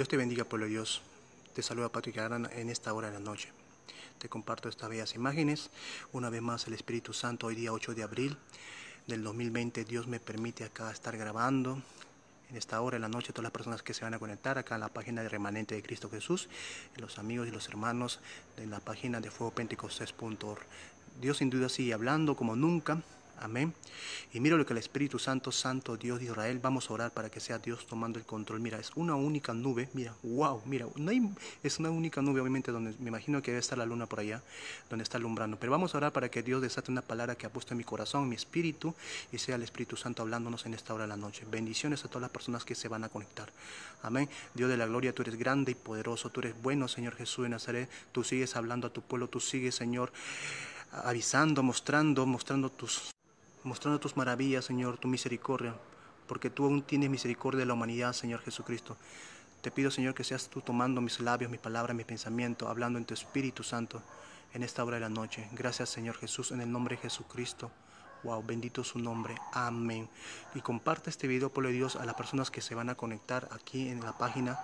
Dios te bendiga, pueblo de Dios. Te saluda Patrick en esta hora de la noche. Te comparto estas bellas imágenes. Una vez más, el Espíritu Santo, hoy día 8 de abril del 2020, Dios me permite acá estar grabando. En esta hora de la noche, todas las personas que se van a conectar acá en la página de Remanente de Cristo Jesús, los amigos y los hermanos de la página de fuegopentecostés.org. Dios sin duda sigue hablando como nunca Amén. Y mira lo que el Espíritu Santo, Santo Dios de Israel, vamos a orar para que sea Dios tomando el control. Mira, es una única nube, mira, wow, mira, no hay, es una única nube, obviamente, donde me imagino que debe estar la luna por allá, donde está alumbrando. Pero vamos a orar para que Dios desate una palabra que ha puesto en mi corazón, en mi espíritu, y sea el Espíritu Santo hablándonos en esta hora de la noche. Bendiciones a todas las personas que se van a conectar. Amén. Dios de la gloria, tú eres grande y poderoso, tú eres bueno, Señor Jesús de Nazaret, tú sigues hablando a tu pueblo, tú sigues, Señor avisando, mostrando, mostrando tus mostrando tus maravillas, Señor, tu misericordia, porque tú aún tienes misericordia de la humanidad, Señor Jesucristo. Te pido, Señor, que seas tú tomando mis labios, mis palabras, mi pensamiento, hablando en tu Espíritu Santo en esta hora de la noche. Gracias, Señor Jesús, en el nombre de Jesucristo. Wow, bendito su nombre. Amén. Y comparte este video, por de Dios, a las personas que se van a conectar aquí en la página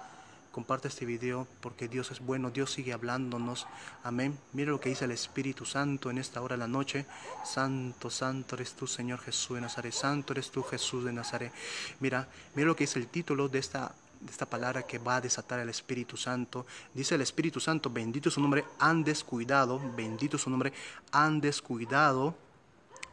Comparte este video porque Dios es bueno, Dios sigue hablándonos. Amén. Mira lo que dice el Espíritu Santo en esta hora de la noche. Santo, santo eres tú, Señor Jesús de Nazaret. Santo eres tú, Jesús de Nazaret. Mira, mira lo que dice el título de esta de esta palabra que va a desatar el Espíritu Santo. Dice el Espíritu Santo, bendito su nombre, han descuidado, bendito su nombre, han descuidado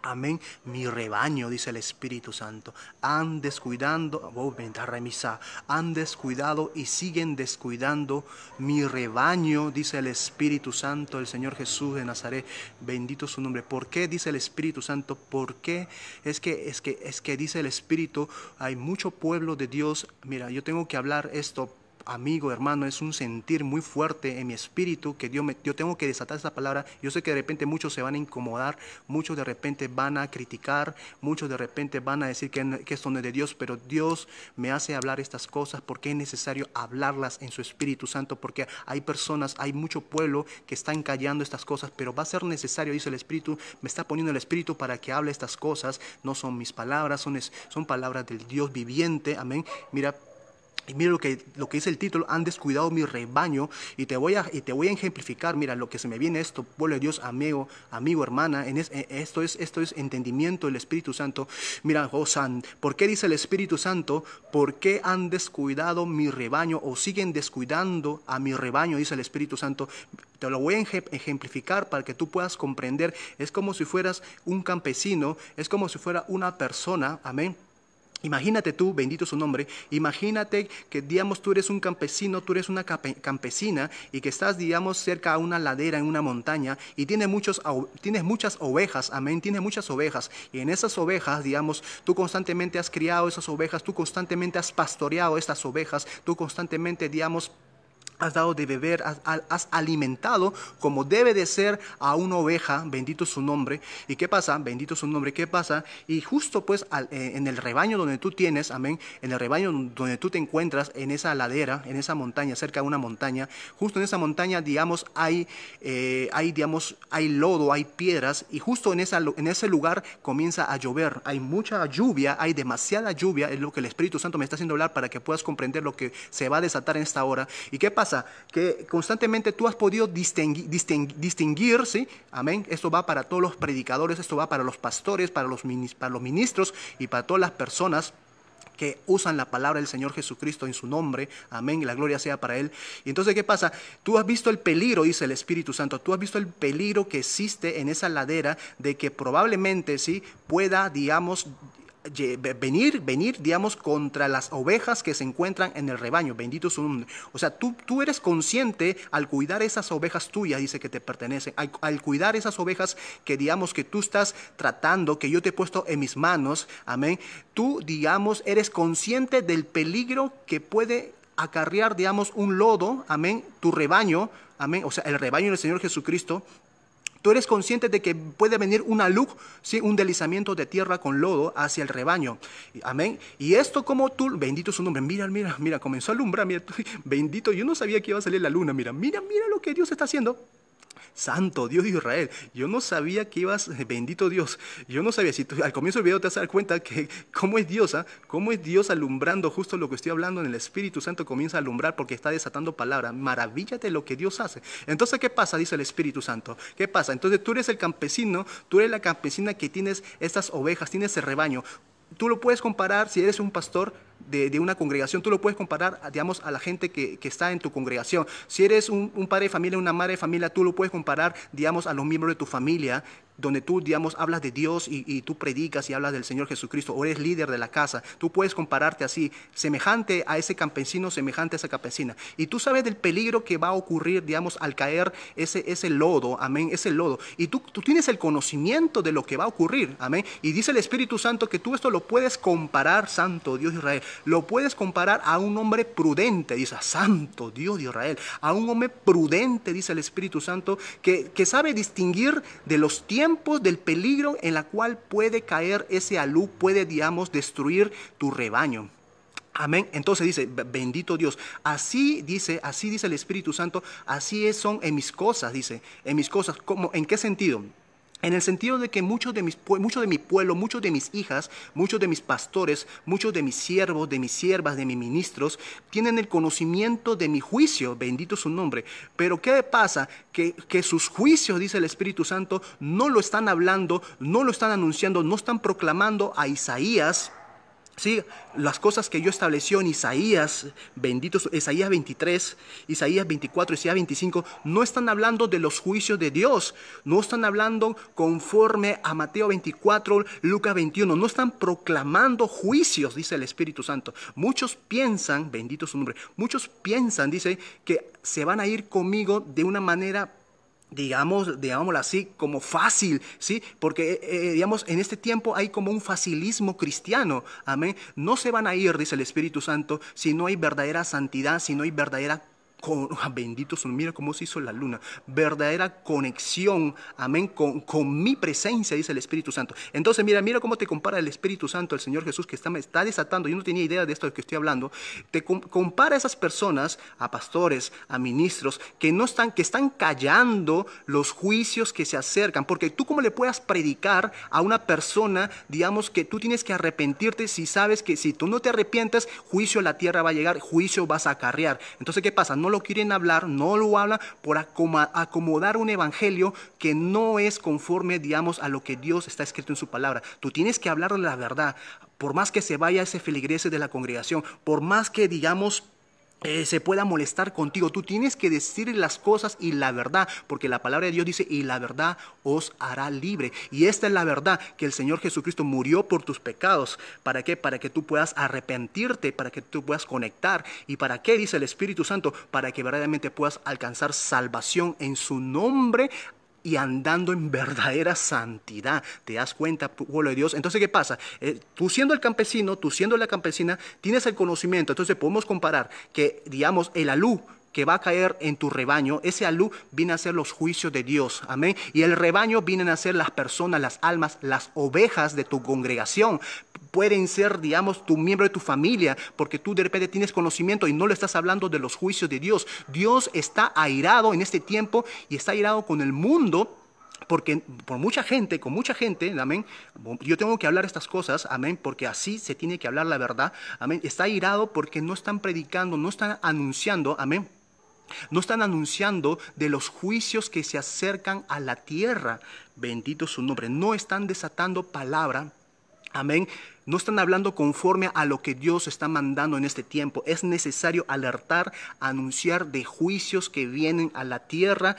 amén, mi rebaño, dice el Espíritu Santo. Han descuidando, oh, remisa, han descuidado y siguen descuidando mi rebaño, dice el Espíritu Santo, el Señor Jesús de Nazaret, bendito su nombre. ¿Por qué dice el Espíritu Santo? ¿Por qué? Es que, es que, es que dice el Espíritu, hay mucho pueblo de Dios. Mira, yo tengo que hablar esto amigo, hermano, es un sentir muy fuerte en mi espíritu que Dios me, yo tengo que desatar esa palabra. Yo sé que de repente muchos se van a incomodar, muchos de repente van a criticar, muchos de repente van a decir que, que esto no es de Dios, pero Dios me hace hablar estas cosas porque es necesario hablarlas en su Espíritu Santo, porque hay personas, hay mucho pueblo que están callando estas cosas, pero va a ser necesario, dice el Espíritu, me está poniendo el Espíritu para que hable estas cosas, no son mis palabras, son, son palabras del Dios viviente, amén. Mira, y mira lo que, lo que dice el título, han descuidado mi rebaño y te voy a, y te voy a ejemplificar, mira lo que se me viene esto, pueblo de Dios, amigo, amigo, hermana, en eh, esto, es, esto es entendimiento del Espíritu Santo. Mira, oh ¿por qué dice el Espíritu Santo? ¿Por qué han descuidado mi rebaño o siguen descuidando a mi rebaño? Dice el Espíritu Santo. Te lo voy a ejemplificar para que tú puedas comprender. Es como si fueras un campesino, es como si fuera una persona, amén Imagínate tú, bendito su nombre, imagínate que, digamos, tú eres un campesino, tú eres una campesina y que estás, digamos, cerca a una ladera, en una montaña y tienes, muchos, tienes muchas ovejas, amén, tienes muchas ovejas. Y en esas ovejas, digamos, tú constantemente has criado esas ovejas, tú constantemente has pastoreado estas ovejas, tú constantemente, digamos, has dado de beber, has, alimentado como debe de ser a una oveja, bendito su nombre. ¿Y qué pasa? Bendito su nombre, ¿qué pasa? Y justo pues eh, en el rebaño donde tú tienes, amén, en el rebaño donde tú te encuentras, en esa ladera, en esa montaña, cerca de una montaña, justo en esa montaña, digamos, hay, eh, hay digamos, hay lodo, hay piedras, y justo en, esa, en ese lugar comienza a llover, hay mucha lluvia, hay demasiada lluvia, es lo que el Espíritu Santo me está haciendo hablar para que puedas comprender lo que se va a desatar en esta hora. ¿Y qué pasa? pasa? Que constantemente tú has podido distinguir, ¿sí? Amén. Esto va para todos los predicadores, esto va para los pastores, para los, para los ministros y para todas las personas que usan la palabra del Señor Jesucristo en su nombre. Amén. Y La gloria sea para Él. Y entonces, ¿qué pasa? Tú has visto el peligro, dice el Espíritu Santo. Tú has visto el peligro que existe en esa ladera de que probablemente, sí, pueda, digamos, venir, venir, digamos, contra las ovejas que se encuentran en el rebaño. Bendito su nombre. O sea, tú, tú eres consciente al cuidar esas ovejas tuyas, dice que te pertenecen, al, cuidar esas ovejas que, digamos, que tú estás tratando, que yo te he puesto en mis manos, amén. Tú, digamos, eres consciente del peligro que puede acarrear, digamos, un lodo, amén, tu rebaño, amén, o sea, el rebaño del Señor Jesucristo, Tú eres consciente de que puede venir una luz, ¿sí? un deslizamiento de tierra con lodo hacia el rebaño. Amén. Y esto como tú, bendito su nombre, mira, mira, mira, comenzó a alumbrar, bendito, yo no sabía que iba a salir la luna, mira, mira, mira lo que Dios está haciendo. Santo Dios de Israel, yo no sabía que ibas, eh, bendito Dios, yo no sabía, si tú, al comienzo del video te vas a dar cuenta que cómo es Dios, ¿ah? cómo es Dios alumbrando justo lo que estoy hablando en el Espíritu Santo comienza a alumbrar porque está desatando palabras, maravillate lo que Dios hace. Entonces, ¿qué pasa? Dice el Espíritu Santo, ¿qué pasa? Entonces tú eres el campesino, tú eres la campesina que tienes estas ovejas, tienes ese rebaño. Tú lo puedes comparar si eres un pastor de, una congregación, tú lo puedes comparar, digamos, a la gente que, está en tu congregación. Si eres un, padre de familia, una madre de familia, tú lo puedes comparar, digamos, a los miembros de tu familia, donde tú, digamos, hablas de Dios y, tú predicas y hablas del Señor Jesucristo, o eres líder de la casa. Tú puedes compararte así, semejante a ese campesino, semejante a esa campesina. Y tú sabes del peligro que va a ocurrir, digamos, al caer ese, ese lodo, amén, ese lodo. Y tú, tú tienes el conocimiento de lo que va a ocurrir, amén. Y dice el Espíritu Santo que tú esto lo puedes comparar, Santo Dios Israel lo puedes comparar a un hombre prudente, dice, santo Dios de Israel, a un hombre prudente, dice el Espíritu Santo, que, sabe distinguir de los tiempos, del peligro en la cual puede caer ese alú, puede, digamos, destruir tu rebaño. Amén. Entonces dice, bendito Dios. Así dice, así dice el Espíritu Santo, así es, son en mis cosas, dice, en mis cosas. ¿Cómo, ¿En qué sentido? En el sentido de que muchos de, mis, mucho de mi pueblo, muchos de mis hijas, muchos de mis pastores, muchos de mis siervos, de mis siervas, de mis ministros, tienen el conocimiento de mi juicio, bendito su nombre. Pero ¿qué pasa? Que, que sus juicios, dice el Espíritu Santo, no lo están hablando, no lo están anunciando, no están proclamando a Isaías Sí, las cosas que yo estableció en Isaías, benditos, Isaías 23, Isaías 24, Isaías 25, no están hablando de los juicios de Dios, no están hablando conforme a Mateo 24, Lucas 21, no están proclamando juicios, dice el Espíritu Santo. Muchos piensan, bendito su nombre, muchos piensan, dice, que se van a ir conmigo de una manera digamos, digámoslo así, como fácil, ¿sí? Porque, eh, eh, digamos, en este tiempo hay como un facilismo cristiano, amén. No se van a ir, dice el Espíritu Santo, si no hay verdadera santidad, si no hay verdadera con, ah, bendito son, mira cómo se hizo la luna, verdadera conexión, amén, con, mi presencia, dice el Espíritu Santo. Entonces, mira, mira cómo te compara el Espíritu Santo, el Señor Jesús, que está, está desatando, yo no tenía idea de esto de que estoy hablando, te compara a esas personas, a pastores, a ministros, que no están, que están callando los juicios que se acercan, porque tú cómo le puedas predicar a una persona, digamos, que tú tienes que arrepentirte si sabes que si tú no te arrepientes, juicio a la tierra va a llegar, juicio vas a acarrear. Entonces, ¿qué pasa? No lo quieren hablar, no lo hablan por acomodar un evangelio que no es conforme, digamos, a lo que Dios está escrito en su palabra. Tú tienes que hablar la verdad. Por más que se vaya ese feligrese de la congregación, por más que, digamos, eh, se pueda molestar contigo. Tú tienes que decir las cosas y la verdad, porque la palabra de Dios dice, y la verdad os hará libre. Y esta es la verdad, que el Señor Jesucristo murió por tus pecados. ¿Para qué? Para que tú puedas arrepentirte, para que tú puedas conectar. ¿Y para qué? Dice el Espíritu Santo, para que verdaderamente puedas alcanzar salvación en su nombre y andando en verdadera santidad. ¿Te das cuenta, pueblo de Dios? Entonces, ¿qué pasa? Eh, tú siendo el campesino, tú siendo la campesina, tienes el conocimiento. Entonces, podemos comparar que, digamos, el alú que va a caer en tu rebaño, ese alú viene a ser los juicios de Dios. Amén. Y el rebaño vienen a ser las personas, las almas, las ovejas de tu congregación. Pueden ser, digamos, tu miembro de tu familia, porque tú de repente tienes conocimiento y no le estás hablando de los juicios de Dios. Dios está airado en este tiempo y está airado con el mundo porque por mucha gente, con mucha gente, amén, yo tengo que hablar estas cosas, amén, porque así se tiene que hablar la verdad, amén, está airado porque no están predicando, no están anunciando, amén, no están anunciando de los juicios que se acercan a la tierra. Bendito su nombre. No están desatando palabra. Amén. No están hablando conforme a lo que Dios está mandando en este tiempo. Es necesario alertar, anunciar de juicios que vienen a la tierra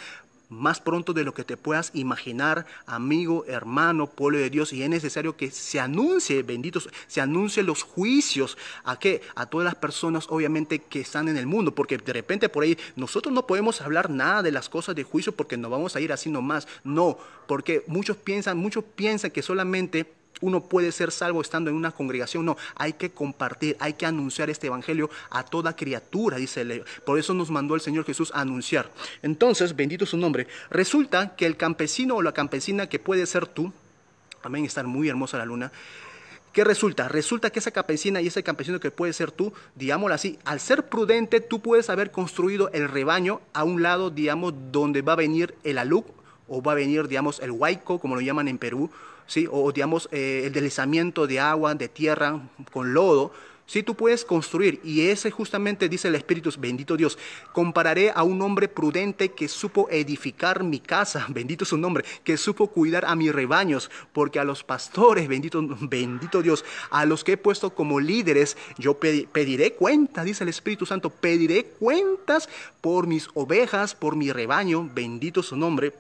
más pronto de lo que te puedas imaginar, amigo, hermano, pueblo de Dios, y es necesario que se anuncie, benditos, se anuncie los juicios a qué? A todas las personas, obviamente, que están en el mundo, porque de repente por ahí nosotros no podemos hablar nada de las cosas de juicio porque nos vamos a ir así nomás. No, porque muchos piensan, muchos piensan que solamente uno puede ser salvo estando en una congregación. No, hay que compartir, hay que anunciar este evangelio a toda criatura, dice Por eso nos mandó el Señor Jesús a anunciar. Entonces, bendito su nombre. Resulta que el campesino o la campesina que puede ser tú, amén, estar muy hermosa la luna. ¿Qué resulta? Resulta que esa campesina y ese campesino que puede ser tú, digámoslo así, al ser prudente, tú puedes haber construido el rebaño a un lado, digamos, donde va a venir el aluc o va a venir, digamos, el huaico, como lo llaman en Perú, ¿sí? o digamos eh, el deslizamiento de agua, de tierra, con lodo, si tú puedes construir, y ese justamente dice el Espíritu, bendito Dios, compararé a un hombre prudente que supo edificar mi casa, bendito su nombre, que supo cuidar a mis rebaños, porque a los pastores, bendito, bendito Dios, a los que he puesto como líderes, yo pediré cuentas, dice el Espíritu Santo, pediré cuentas por mis ovejas, por mi rebaño, bendito su nombre,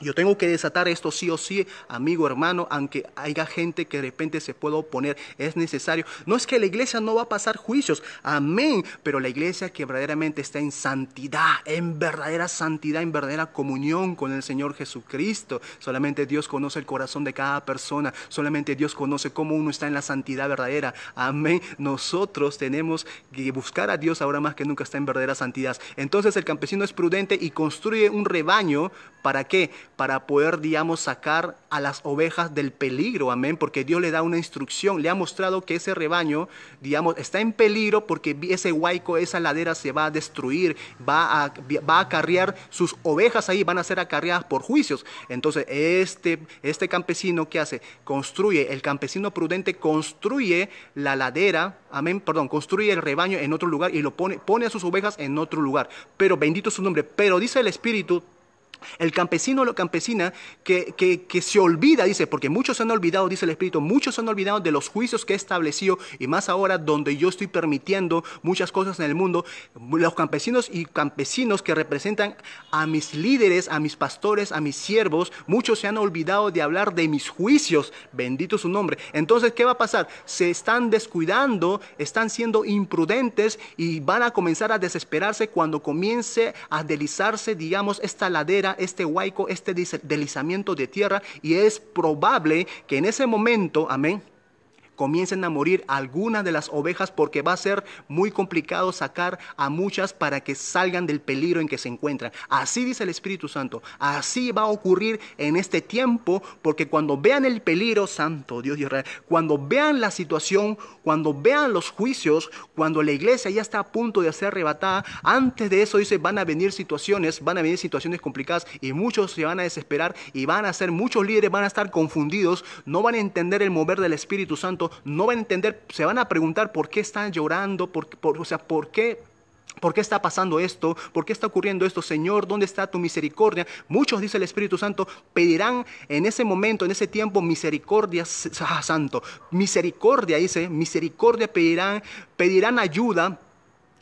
yo tengo que desatar esto sí o sí, amigo hermano, aunque haya gente que de repente se pueda oponer, es necesario. No es que la iglesia no va a pasar juicios, amén, pero la iglesia que verdaderamente está en santidad, en verdadera santidad, en verdadera comunión con el Señor Jesucristo. Solamente Dios conoce el corazón de cada persona, solamente Dios conoce cómo uno está en la santidad verdadera, amén. Nosotros tenemos que buscar a Dios ahora más que nunca está en verdadera santidad. Entonces el campesino es prudente y construye un rebaño, ¿para qué? para poder, digamos, sacar a las ovejas del peligro, amén, porque Dios le da una instrucción, le ha mostrado que ese rebaño, digamos, está en peligro porque ese huaico, esa ladera se va a destruir, va a, va a acarrear sus ovejas ahí, van a ser acarreadas por juicios. Entonces, este, este campesino, ¿qué hace? Construye, el campesino prudente construye la ladera, amén, perdón, construye el rebaño en otro lugar y lo pone, pone a sus ovejas en otro lugar. Pero bendito su nombre, pero dice el Espíritu, el campesino o la campesina que, se olvida, dice, porque muchos se han olvidado, dice el Espíritu, muchos se han olvidado de los juicios que he establecido y más ahora donde yo estoy permitiendo muchas cosas en el mundo. Los campesinos y campesinos que representan a mis líderes, a mis pastores, a mis siervos, muchos se han olvidado de hablar de mis juicios. Bendito su nombre. Entonces, ¿qué va a pasar? Se están descuidando, están siendo imprudentes y van a comenzar a desesperarse cuando comience a deslizarse, digamos, esta ladera este huaico, este deslizamiento de tierra, y es probable que en ese momento, amén, comiencen a morir algunas de las ovejas porque va a ser muy complicado sacar a muchas para que salgan del peligro en que se encuentran. Así dice el Espíritu Santo. Así va a ocurrir en este tiempo porque cuando vean el peligro, Santo Dios de Israel, cuando vean la situación cuando vean los juicios, cuando la iglesia ya está a punto de ser arrebatada, antes de eso dice, van a venir situaciones, van a venir situaciones complicadas y muchos se van a desesperar y van a ser, muchos líderes van a estar confundidos, no van a entender el mover del Espíritu Santo, no van a entender, se van a preguntar por qué están llorando, por o sea, por qué ¿Por qué está pasando esto? ¿Por qué está ocurriendo esto? Señor, ¿dónde está tu misericordia? Muchos, dice el Espíritu Santo, pedirán en ese momento, en ese tiempo, misericordia, ah, Santo. Misericordia, dice, misericordia pedirán, pedirán ayuda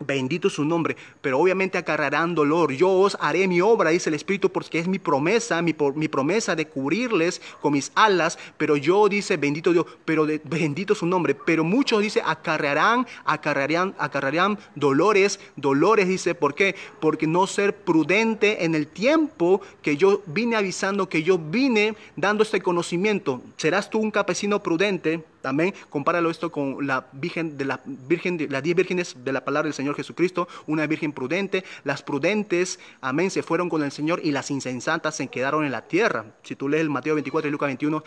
Bendito su nombre, pero obviamente acarrarán dolor. Yo os haré mi obra, dice el Espíritu, porque es mi promesa, mi, mi promesa de cubrirles con mis alas. Pero yo dice, bendito Dios, pero de, bendito su nombre. Pero muchos dice, acarrarán, acarrarán, acarrarán dolores, dolores, dice, ¿por qué? Porque no ser prudente en el tiempo que yo vine avisando, que yo vine dando este conocimiento. ¿Serás tú un campesino prudente? Amén. Compáralo esto con la Virgen de la Virgen de, las diez vírgenes de la palabra del Señor Jesucristo, una virgen prudente. Las prudentes, amén, se fueron con el Señor y las insensatas se quedaron en la tierra. Si tú lees el Mateo 24 y Lucas 21,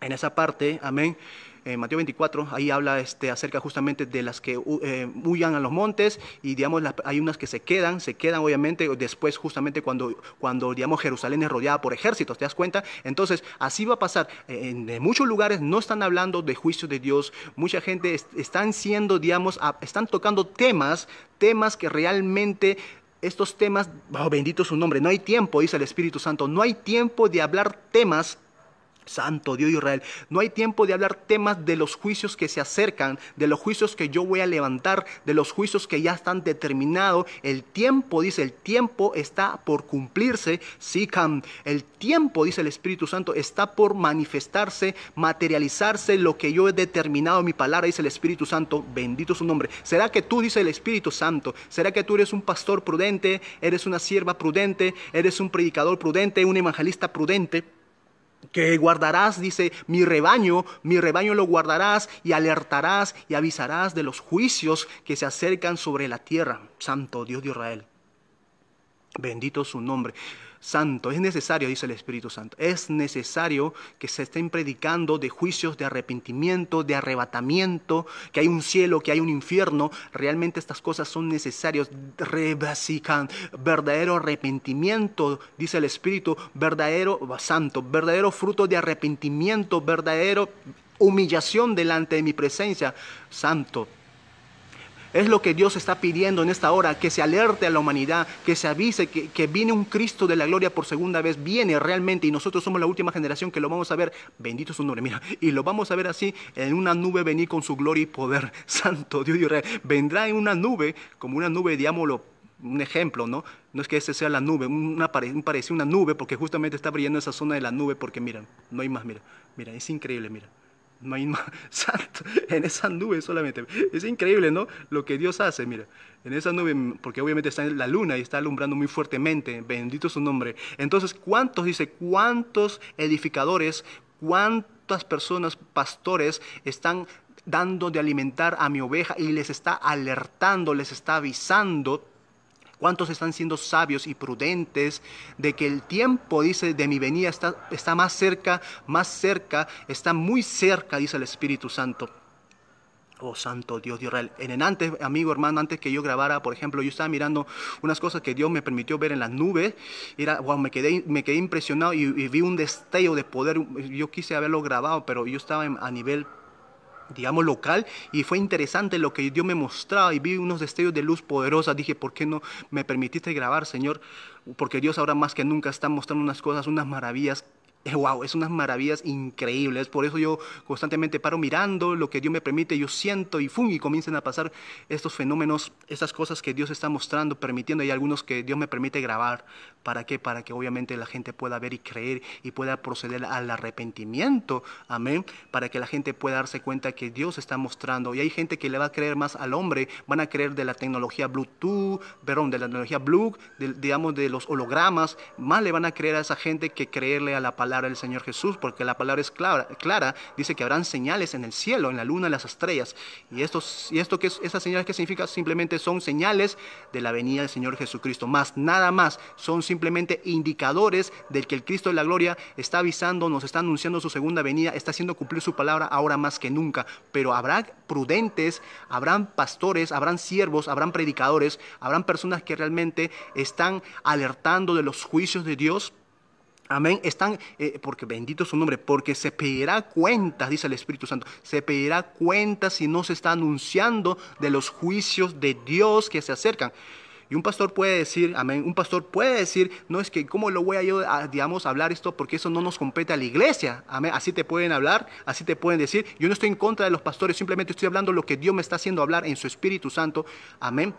en esa parte, amén. Eh, Mateo 24, ahí habla este, acerca justamente de las que uh, eh, huyan a los montes y digamos hay unas que se quedan, se quedan obviamente después justamente cuando, cuando digamos Jerusalén es rodeada por ejércitos, ¿te das cuenta? Entonces así va a pasar. En, muchos lugares no están hablando de juicio de Dios, mucha gente están siendo, digamos, están tocando temas, temas que realmente estos temas, bendito su nombre, no hay tiempo, dice el Espíritu Santo, no hay tiempo de hablar temas Santo Dios Israel, no hay tiempo de hablar temas de los juicios que se acercan, de los juicios que yo voy a levantar, de los juicios que ya están determinados. El tiempo, dice, el tiempo está por cumplirse. el tiempo, dice el Espíritu Santo, está por manifestarse, materializarse lo que yo he determinado mi palabra, dice el Espíritu Santo. Bendito su nombre. ¿Será que tú, dice el Espíritu Santo, será que tú eres un pastor prudente, eres una sierva prudente, eres un predicador prudente, un evangelista prudente? que guardarás, dice, mi rebaño, mi rebaño lo guardarás y alertarás y avisarás de los juicios que se acercan sobre la tierra. Santo Dios de Israel. Bendito su nombre. Santo. Es necesario, dice el Espíritu Santo, es necesario que se estén predicando de juicios, de arrepentimiento, de arrebatamiento, que hay un cielo, que hay un infierno. Realmente estas cosas son necesarias. Rebasican, verdadero arrepentimiento, dice el Espíritu, verdadero santo, verdadero fruto de arrepentimiento, verdadero humillación delante de mi presencia, santo es lo que Dios está pidiendo en esta hora, que se alerte a la humanidad, que se avise que, viene un Cristo de la gloria por segunda vez, viene realmente y nosotros somos la última generación que lo vamos a ver, bendito su nombre, mira, y lo vamos a ver así en una nube venir con su gloria y poder, santo Dios y rey vendrá en una nube, como una nube, diámoslo un ejemplo, ¿no? No es que ese sea la nube, una parecido una nube, porque justamente está brillando esa zona de la nube, porque mira, no hay más, mira, mira, es increíble, mira más santo, en esa nube solamente. Es increíble, ¿no? Lo que Dios hace, mira. En esa nube, mm, porque obviamente está en la luna y está alumbrando muy fuertemente, bendito su nombre. Entonces, ¿cuántos, dice, cuántos edificadores, cuántas personas, pastores, están dando de alimentar a mi oveja y les está alertando, les está avisando cuántos están siendo sabios y prudentes, de que el tiempo, dice, de mi venida está, está más cerca, más cerca, está muy cerca, dice el Espíritu Santo. Oh Santo Dios de Israel. En el antes, amigo hermano, antes que yo grabara, por ejemplo, yo estaba mirando unas cosas que Dios me permitió ver en las nubes. Era, wow, me quedé, me quedé impresionado y, vi un destello de poder. Yo quise haberlo grabado, pero yo estaba a nivel digamos, local y fue interesante lo que Dios me mostraba y vi unos destellos de luz poderosa. Dije, ¿por qué no me permitiste grabar, Señor? Porque Dios ahora más que nunca está mostrando unas cosas, unas maravillas wow, es unas maravillas increíbles. Por eso yo constantemente paro mirando lo que Dios me permite, yo siento y fum, y comienzan a pasar estos fenómenos, estas cosas que Dios está mostrando, permitiendo. Hay algunos que Dios me permite grabar. ¿Para qué? Para que obviamente la gente pueda ver y creer y pueda proceder al arrepentimiento. Amén. Para que la gente pueda darse cuenta que Dios está mostrando. Y hay gente que le va a creer más al hombre, van a creer de la tecnología Bluetooth, perdón, de la tecnología Blue, digamos de los hologramas, más le van a creer a esa gente que creerle a la palabra del Señor Jesús, porque la palabra es clara, clara, dice que habrán señales en el cielo, en la luna, en las estrellas. Y, estos, y esto que es, esas señales que significa simplemente son señales de la venida del Señor Jesucristo, más nada más, son simplemente indicadores del que el Cristo de la gloria está avisando, nos está anunciando su segunda venida, está haciendo cumplir su palabra ahora más que nunca. Pero habrá prudentes, habrán pastores, habrán siervos, habrán predicadores, habrán personas que realmente están alertando de los juicios de Dios Amén. Están, eh, porque bendito su nombre, porque se pedirá cuentas, dice el Espíritu Santo, se pedirá cuentas si no se está anunciando de los juicios de Dios que se acercan. Y un pastor puede decir, amén, un pastor puede decir, no es que cómo lo voy a yo, digamos, hablar esto porque eso no nos compete a la iglesia, amén, así te pueden hablar, así te pueden decir, yo no estoy en contra de los pastores, simplemente estoy hablando lo que Dios me está haciendo hablar en su Espíritu Santo, amén,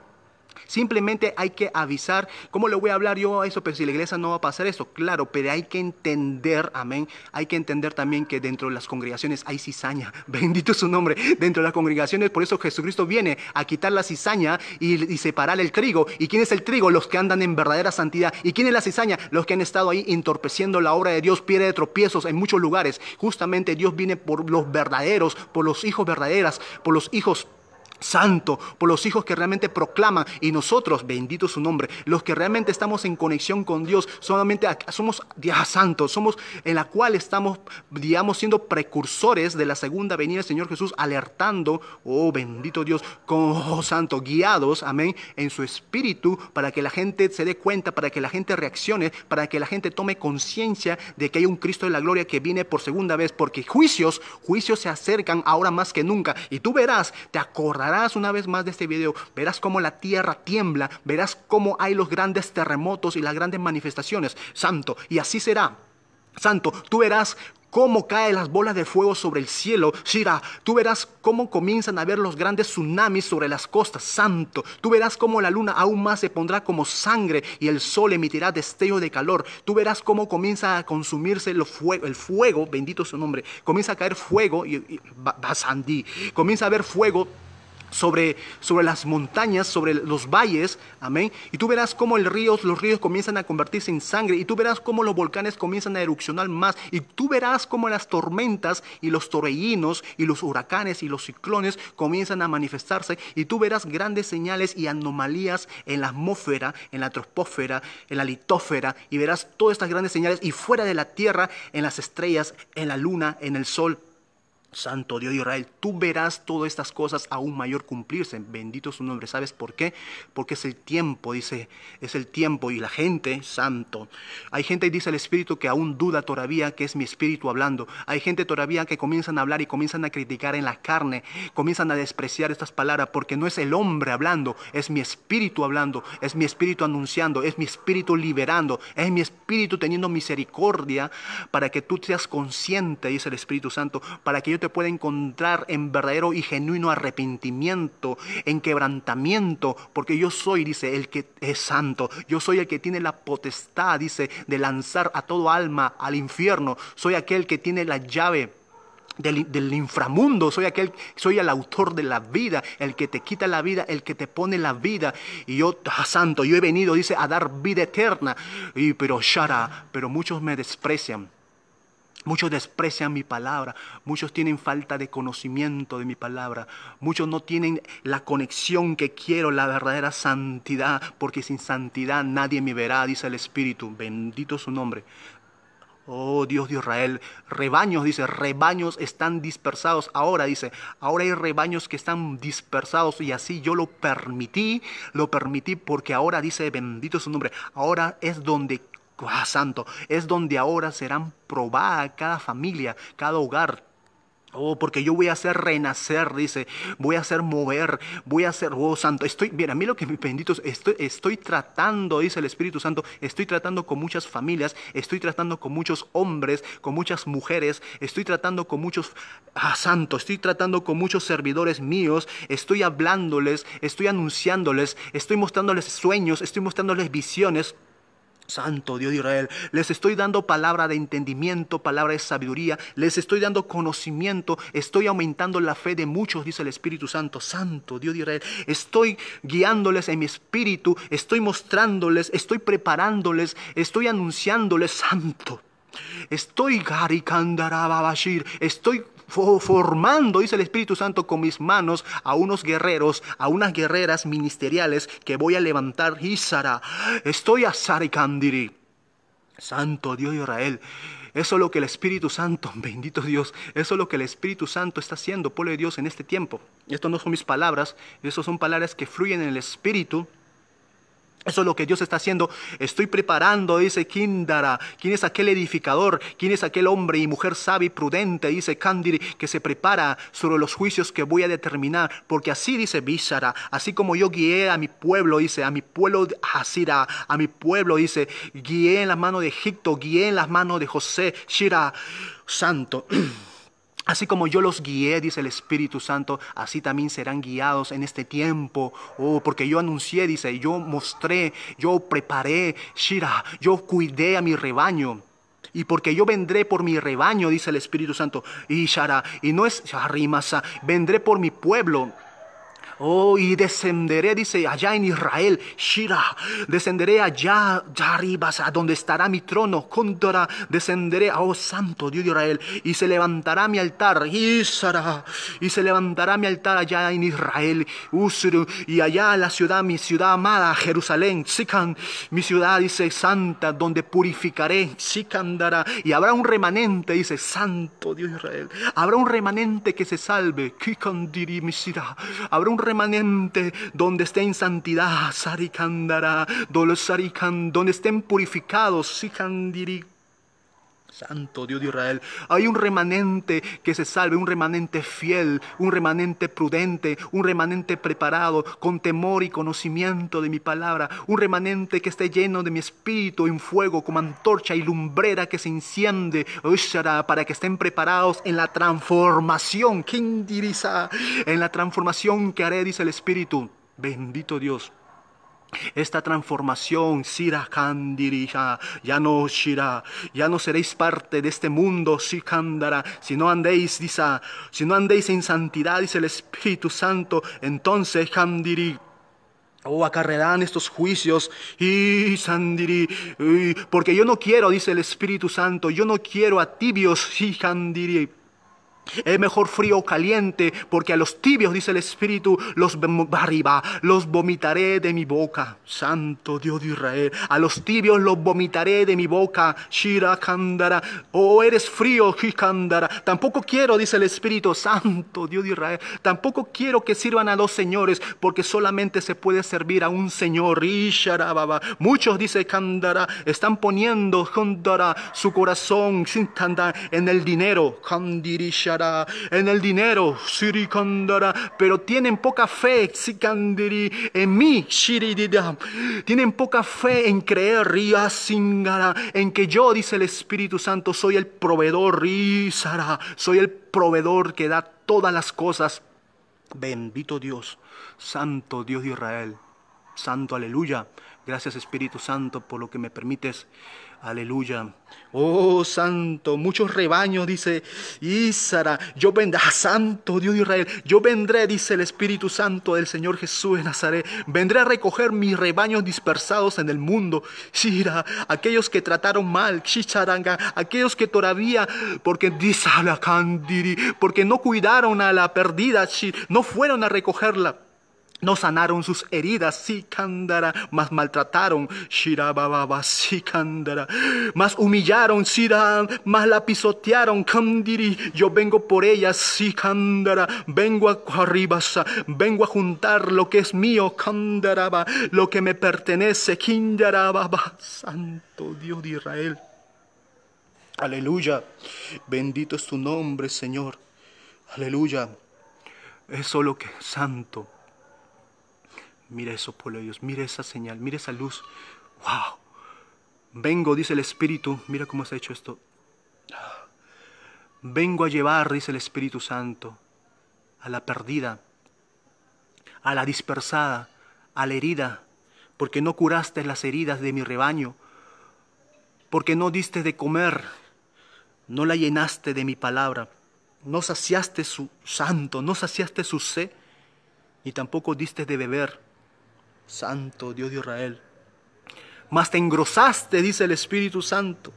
Simplemente hay que avisar. ¿Cómo le voy a hablar yo a eso? Pero si la iglesia no va a pasar eso. Claro, pero hay que entender, amén. Hay que entender también que dentro de las congregaciones hay cizaña. Bendito su nombre. Dentro de las congregaciones, por eso Jesucristo viene a quitar la cizaña y, separar el trigo. ¿Y quién es el trigo? Los que andan en verdadera santidad. ¿Y quién es la cizaña? Los que han estado ahí entorpeciendo la obra de Dios, piedra de tropiezos en muchos lugares. Justamente Dios viene por los verdaderos, por los hijos verdaderas, por los hijos santo, por los hijos que realmente proclaman y nosotros, bendito su nombre, los que realmente estamos en conexión con Dios, solamente somos días santos, somos en la cual estamos, digamos, siendo precursores de la segunda venida del Señor Jesús, alertando, oh bendito Dios, con oh, santo, guiados, amén, en su espíritu, para que la gente se dé cuenta, para que la gente reaccione, para que la gente tome conciencia de que hay un Cristo de la gloria que viene por segunda vez, porque juicios, juicios se acercan ahora más que nunca, y tú verás, te acordarás una vez más de este video, verás cómo la tierra tiembla, verás cómo hay los grandes terremotos y las grandes manifestaciones. Santo, y así será. Santo, tú verás cómo caen las bolas de fuego sobre el cielo. Shira, tú verás cómo comienzan a ver los grandes tsunamis sobre las costas. Santo, tú verás cómo la luna aún más se pondrá como sangre y el sol emitirá destello de calor. Tú verás cómo comienza a consumirse el fuego, el fuego bendito su nombre. Comienza a caer fuego y, y Comienza a haber fuego sobre, sobre las montañas, sobre los valles, amén. Y tú verás cómo el ríos los ríos comienzan a convertirse en sangre, y tú verás cómo los volcanes comienzan a erupcionar más, y tú verás cómo las tormentas y los torbellinos y los huracanes y los ciclones comienzan a manifestarse, y tú verás grandes señales y anomalías en la atmósfera, en la troposfera, en la litósfera, y verás todas estas grandes señales y fuera de la tierra, en las estrellas, en la luna, en el sol, Santo Dios de Israel, tú verás todas estas cosas aún mayor cumplirse. Bendito su nombre. ¿Sabes por qué? Porque es el tiempo, dice, es el tiempo y la gente, santo. Hay gente, dice el Espíritu, que aún duda todavía que es mi Espíritu hablando. Hay gente todavía que comienzan a hablar y comienzan a criticar en la carne, comienzan a despreciar estas palabras, porque no es el hombre hablando, es mi Espíritu hablando, es mi Espíritu anunciando, es mi Espíritu liberando, es mi Espíritu teniendo misericordia para que tú seas consciente, dice el Espíritu Santo, para que yo puede encontrar en verdadero y genuino arrepentimiento, en quebrantamiento, porque yo soy, dice, el que es santo, yo soy el que tiene la potestad, dice, de lanzar a todo alma al infierno, soy aquel que tiene la llave. Del, inframundo, soy aquel, soy el autor de la vida, el que te quita la vida, el que te pone la vida. Y yo, ah, santo, yo he venido, dice, a dar vida eterna. Y pero Shara, pero muchos me desprecian. Muchos desprecian mi palabra, muchos tienen falta de conocimiento de mi palabra, muchos no tienen la conexión que quiero, la verdadera santidad, porque sin santidad nadie me verá, dice el Espíritu, bendito su nombre. Oh Dios de Israel, rebaños, dice, rebaños están dispersados ahora, dice, ahora hay rebaños que están dispersados y así yo lo permití, lo permití porque ahora dice, bendito su nombre, ahora es donde ¡Ah, santo! Es donde ahora serán probada cada familia, cada hogar, Oh, porque yo voy a hacer renacer, dice, voy a hacer mover, voy a hacer, oh santo, estoy, mira, a mí lo que me bendito estoy, estoy tratando, dice el Espíritu Santo, estoy tratando con muchas familias, estoy tratando con muchos hombres, con muchas mujeres, estoy tratando con muchos, ah, santo, estoy tratando con muchos servidores míos, estoy hablándoles, estoy anunciándoles, estoy mostrándoles sueños, estoy mostrándoles visiones. Santo Dios de Israel, les estoy dando palabra de entendimiento, palabra de sabiduría, les estoy dando conocimiento, estoy aumentando la fe de muchos, dice el Espíritu Santo, Santo Dios de Israel, estoy guiándoles en mi espíritu, estoy mostrándoles, estoy preparándoles, estoy anunciándoles, Santo. Estoy garikandara estoy formando, dice el Espíritu Santo, con mis manos a unos guerreros, a unas guerreras ministeriales que voy a levantar. Sara, estoy a Sarikandiri. Santo Dios de Israel. Eso es lo que el Espíritu Santo, bendito Dios, eso es lo que el Espíritu Santo está haciendo, pueblo de Dios, en este tiempo. esto no son mis palabras, esas son palabras que fluyen en el Espíritu eso es lo que Dios está haciendo. Estoy preparando, dice Kindara. ¿Quién es aquel edificador? ¿Quién es aquel hombre y mujer sabio y prudente? Dice Kandiri, que se prepara sobre los juicios que voy a determinar. Porque así dice Bishara, así como yo guié a mi pueblo, dice, a mi pueblo Hasira, a mi pueblo, dice, guié en las manos de Egipto, guié en las manos de José, Shira, santo. Así como yo los guié, dice el Espíritu Santo, así también serán guiados en este tiempo. Oh, porque yo anuncié, dice, yo mostré, yo preparé, Shira, yo cuidé a mi rebaño. Y porque yo vendré por mi rebaño, dice el Espíritu Santo, y Shara, y no es sharrimasa vendré por mi pueblo, Oh, y descenderé, dice, allá en Israel, Shira, descenderé allá, ya arriba, a donde estará mi trono, Cóndora, descenderé, oh santo Dios de Israel, y se levantará mi altar, Isara, y se levantará mi altar allá en Israel, Usur, y allá la ciudad, mi ciudad amada, Jerusalén, Sican, mi ciudad, dice, santa, donde purificaré, Sikandara. y habrá un remanente, dice, santo Dios de Israel, habrá un remanente que se salve, Kikandiri, mi ciudad, habrá un remanente remanente, donde estén santidad, sarikandara, dolosarikan, donde estén purificados, sikandirik Santo Dios de Israel. Hay un remanente que se salve, un remanente fiel, un remanente prudente, un remanente preparado, con temor y conocimiento de mi palabra, un remanente que esté lleno de mi espíritu en fuego, como antorcha y lumbrera que se enciende, para que estén preparados en la transformación. ¿Quién diriza? En la transformación que haré, dice el Espíritu. Bendito Dios. Esta transformación, ya no ya no seréis parte de este mundo, si no andéis, si no andéis en santidad, dice el Espíritu Santo, entonces Kandiri. o oh, acarrerán estos juicios. Y porque yo no quiero, dice el Espíritu Santo, yo no quiero a tibios y es mejor frío o caliente, porque a los tibios, dice el Espíritu, los los vomitaré de mi boca. Santo Dios de Israel, a los tibios los vomitaré de mi boca. Shira Kandara, oh eres frío, Kandara. Tampoco quiero, dice el Espíritu, Santo Dios de Israel, tampoco quiero que sirvan a los señores, porque solamente se puede servir a un Señor. Isharababa. Muchos, dice Kandara, están poniendo su corazón, en el dinero. Kandirisha en el dinero, pero tienen poca fe, en mí, tienen poca fe en creer, Riasingara, en que yo, dice el Espíritu Santo, soy el proveedor, soy el proveedor que da todas las cosas. Bendito Dios, Santo Dios de Israel. Santo, aleluya. Gracias Espíritu Santo por lo que me permites. Aleluya. Oh Santo, muchos rebaños, dice Isara. Yo vendré, ah, Santo Dios de Israel. Yo vendré, dice el Espíritu Santo del Señor Jesús de Nazaret. Vendré a recoger mis rebaños dispersados en el mundo. Shira, aquellos que trataron mal, Chicharanga, aquellos que todavía, porque porque no cuidaron a la perdida, no fueron a recogerla. No sanaron sus heridas, cándara más maltrataron, si Candara, más humillaron, Siram, más la pisotearon, Kandiri, yo vengo por ella, Candara, vengo a vengo a juntar lo que es mío, Candaraba, lo que me pertenece, Kindarababa, Santo Dios de Israel. Aleluya, bendito es tu nombre, Señor. Aleluya, es solo que santo. Mira eso, pueblo de Dios, mira esa señal, mira esa luz. ¡Wow! Vengo, dice el Espíritu, mira cómo se ha hecho esto. Vengo a llevar, dice el Espíritu Santo, a la perdida, a la dispersada, a la herida, porque no curaste las heridas de mi rebaño, porque no diste de comer, no la llenaste de mi palabra, no saciaste su santo, no saciaste su sed, ni tampoco diste de beber Santo Dios de Israel. Mas te engrosaste, dice el Espíritu Santo,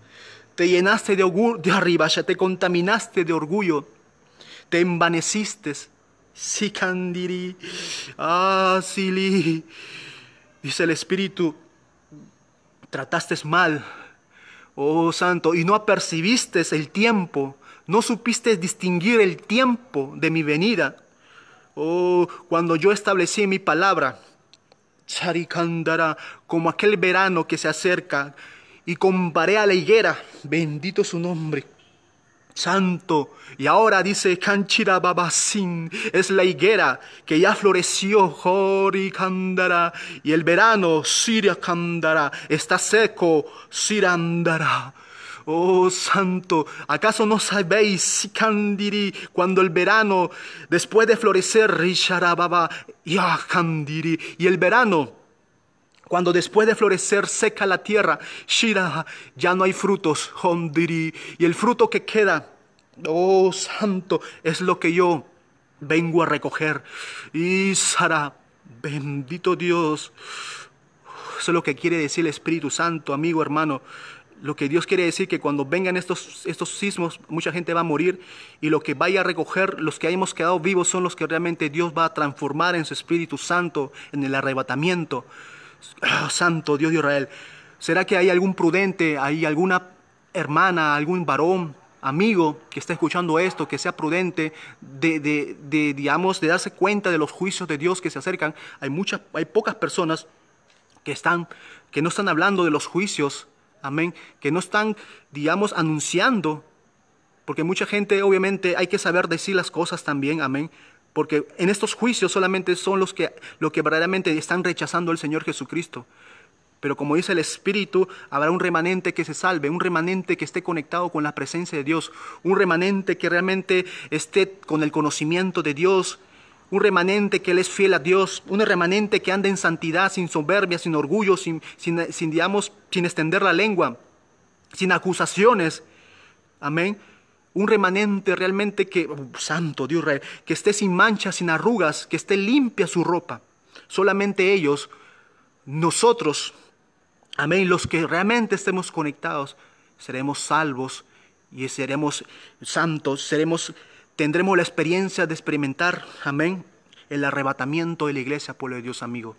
te llenaste de, de arriba, ya te contaminaste de orgullo, te envaneciste. Sikandiri, sili, dice el Espíritu, trataste mal, oh Santo, y no apercibiste el tiempo, no supiste distinguir el tiempo de mi venida. Oh, cuando yo establecí mi palabra, Candara, como aquel verano que se acerca, y comparé a la higuera, bendito su nombre. Santo, y ahora dice Kanchira Babasin, es la higuera que ya floreció, Jori Kandara, y el verano, Siria Kandara, está seco, Sirandara. Oh santo, ¿acaso no sabéis, Sikandiri, cuando el verano, después de florecer, Risharababa, Yahandiri, y el verano, cuando después de florecer seca la tierra, Shira, ya no hay frutos, Hondiri, y el fruto que queda, oh santo, es lo que yo vengo a recoger. Y Sara, bendito Dios, eso es lo que quiere decir el Espíritu Santo, amigo, hermano. Lo que Dios quiere decir que cuando vengan estos, estos sismos, mucha gente va a morir y lo que vaya a recoger, los que hayamos quedado vivos, son los que realmente Dios va a transformar en su Espíritu Santo, en el arrebatamiento. Ah, santo Dios de Israel, ¿será que hay algún prudente, hay alguna hermana, algún varón, amigo que está escuchando esto, que sea prudente de, de, digamos, de darse cuenta de los juicios de Dios que se acercan? Hay, muchas, hay pocas personas que, están, que no están hablando de los juicios Amén. Que no están, digamos, anunciando, porque mucha gente, obviamente, hay que saber decir las cosas también, amén. Porque en estos juicios solamente son los que, lo que verdaderamente están rechazando al Señor Jesucristo. Pero como dice el Espíritu, habrá un remanente que se salve, un remanente que esté conectado con la presencia de Dios, un remanente que realmente esté con el conocimiento de Dios, un remanente que él es fiel a Dios, un remanente que anda en santidad, sin soberbia, sin orgullo, sin, sin, sin, extender la lengua, sin acusaciones. Amén. Un remanente realmente que, oh, santo Dios, que esté sin manchas, sin arrugas, que esté limpia su ropa. Solamente ellos, nosotros, amén, los que realmente estemos conectados, seremos salvos y seremos santos, seremos tendremos la experiencia de experimentar, amén, el arrebatamiento de la iglesia, pueblo de Dios amigo.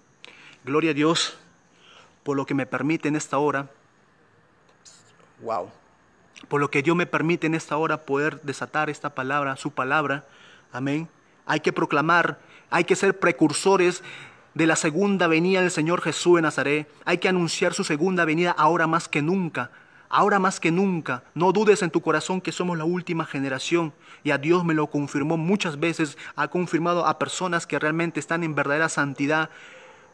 Gloria a Dios por lo que me permite en esta hora. Wow. Por lo que Dios me permite en esta hora poder desatar esta palabra, su palabra. Amén. Hay que proclamar, hay que ser precursores de la segunda venida del Señor Jesús en Nazaret. Hay que anunciar su segunda venida ahora más que nunca. Ahora más que nunca, no dudes en tu corazón que somos la última generación. Y a Dios me lo confirmó muchas veces, ha confirmado a personas que realmente están en verdadera santidad.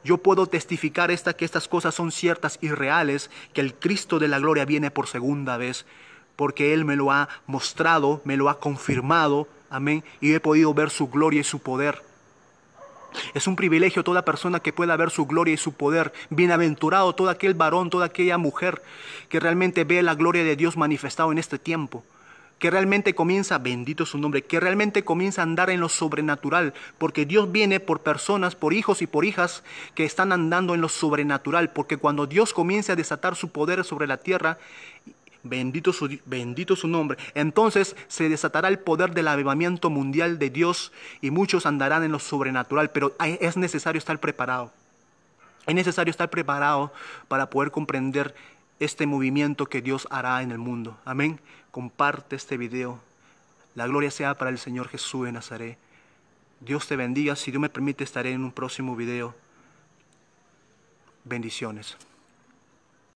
Yo puedo testificar esta, que estas cosas son ciertas y reales, que el Cristo de la gloria viene por segunda vez, porque Él me lo ha mostrado, me lo ha confirmado, amén, y he podido ver su gloria y su poder. Es un privilegio toda persona que pueda ver su gloria y su poder. Bienaventurado todo aquel varón, toda aquella mujer que realmente ve la gloria de Dios manifestado en este tiempo. Que realmente comienza, bendito su nombre, que realmente comienza a andar en lo sobrenatural. Porque Dios viene por personas, por hijos y por hijas que están andando en lo sobrenatural. Porque cuando Dios comience a desatar su poder sobre la tierra, Bendito su, bendito su nombre. Entonces se desatará el poder del avivamiento mundial de Dios y muchos andarán en lo sobrenatural, pero es necesario estar preparado. Es necesario estar preparado para poder comprender este movimiento que Dios hará en el mundo. Amén. Comparte este video. La gloria sea para el Señor Jesús de Nazaret. Dios te bendiga. Si Dios me permite, estaré en un próximo video. Bendiciones.